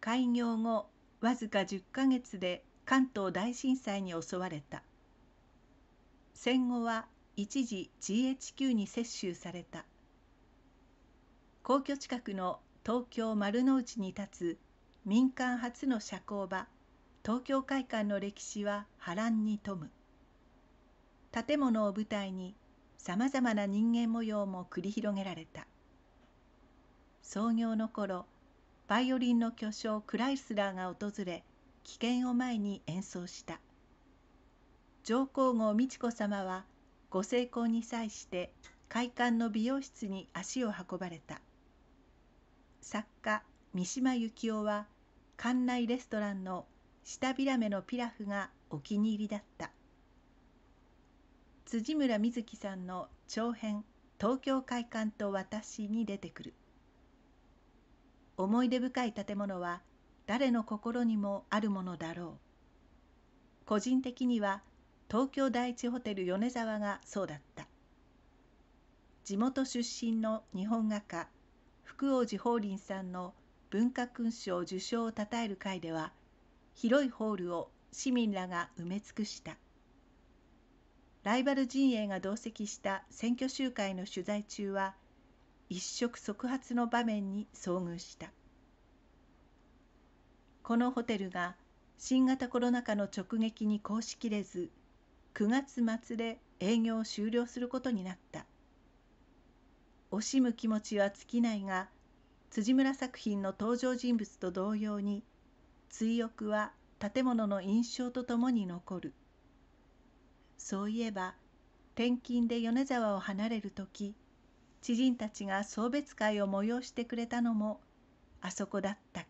開業後わずか10ヶ月で関東大震災に襲われた戦後は一時 GHQ に接収された皇居近くの東京丸の内に立つ民間初の社交場東京会館の歴史は波乱に富む建物を舞台にさまざまな人間模様も繰り広げられた創業の頃バイオリンの巨匠クライスラーが訪れ危険を前に演奏した上皇后美智子さまはご成功に際して会館の美容室に足を運ばれた作家三島由紀夫は館内レストランの下ビラメのピラフがお気に入りだった辻村瑞月さんの長編「東京会館と私」に出てくる「思い出深い建物は誰の心にもあるものだろう個人的には東京第一ホテル米沢がそうだった地元出身の日本画家福王寺法林さんの文化勲章受賞をたたえる会では広いホールを市民らが埋め尽くしたライバル陣営が同席した選挙集会の取材中は一触即発の場面に遭遇したこのホテルが新型コロナ禍の直撃に抗しきれず9月末で営業を終了することになった惜しむ気持ちは尽きないが辻村作品の登場人物と同様に追憶は建物の印象とともに残るそういえば転勤で米沢を離れる時知人たちが送別会を催してくれたのもあそこだったっ